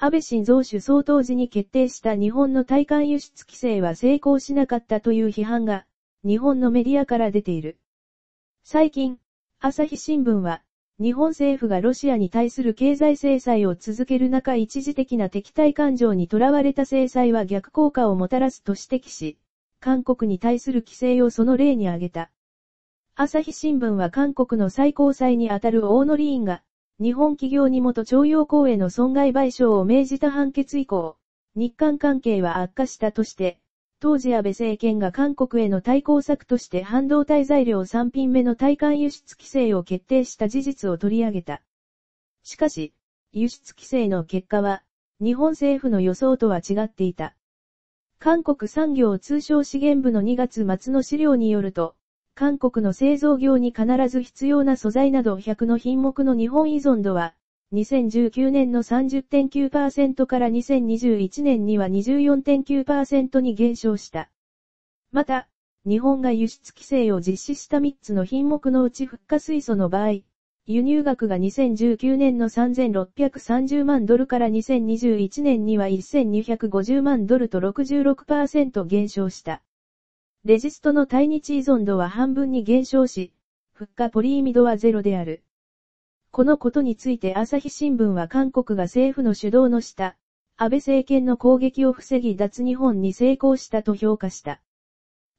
安倍晋三首相当時に決定した日本の対艦輸出規制は成功しなかったという批判が、日本のメディアから出ている。最近、朝日新聞は、日本政府がロシアに対する経済制裁を続ける中一時的な敵対感情にとらわれた制裁は逆効果をもたらすと指摘し、韓国に対する規制をその例に挙げた。朝日新聞は韓国の最高裁にあたる大野委員が、日本企業に元徴用工への損害賠償を命じた判決以降、日韓関係は悪化したとして、当時安倍政権が韓国への対抗策として半導体材料3品目の対韓輸出規制を決定した事実を取り上げた。しかし、輸出規制の結果は、日本政府の予想とは違っていた。韓国産業通商資源部の2月末の資料によると、韓国の製造業に必ず必要な素材など100の品目の日本依存度は、2019年の30.9%から2021年には24.9%に減少した。また、日本が輸出規制を実施した3つの品目のうち復活水素の場合、輸入額が2019年の3630万ドルから2021年には1250万ドルと66%減少した。レジストの対日依存度は半分に減少し、復活ポリイミドはゼロである。このことについて朝日新聞は韓国が政府の主導の下、安倍政権の攻撃を防ぎ脱日本に成功したと評価した。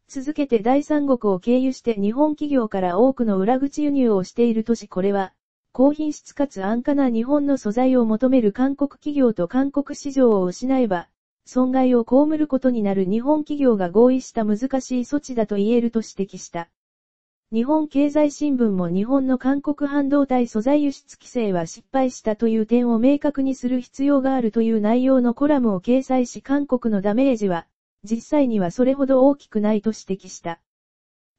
続けて第三国を経由して日本企業から多くの裏口輸入をしている都市これは、高品質かつ安価な日本の素材を求める韓国企業と韓国市場を失えば、損害を被ることになる日本企業が合意した難しい措置だと言えると指摘した。日本経済新聞も日本の韓国半導体素材輸出規制は失敗したという点を明確にする必要があるという内容のコラムを掲載し韓国のダメージは、実際にはそれほど大きくないと指摘した。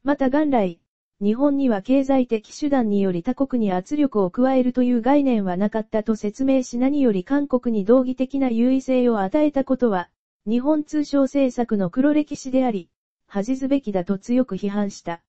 また元来、日本には経済的手段により他国に圧力を加えるという概念はなかったと説明し何より韓国に道義的な優位性を与えたことは、日本通商政策の黒歴史であり、恥ずべきだと強く批判した。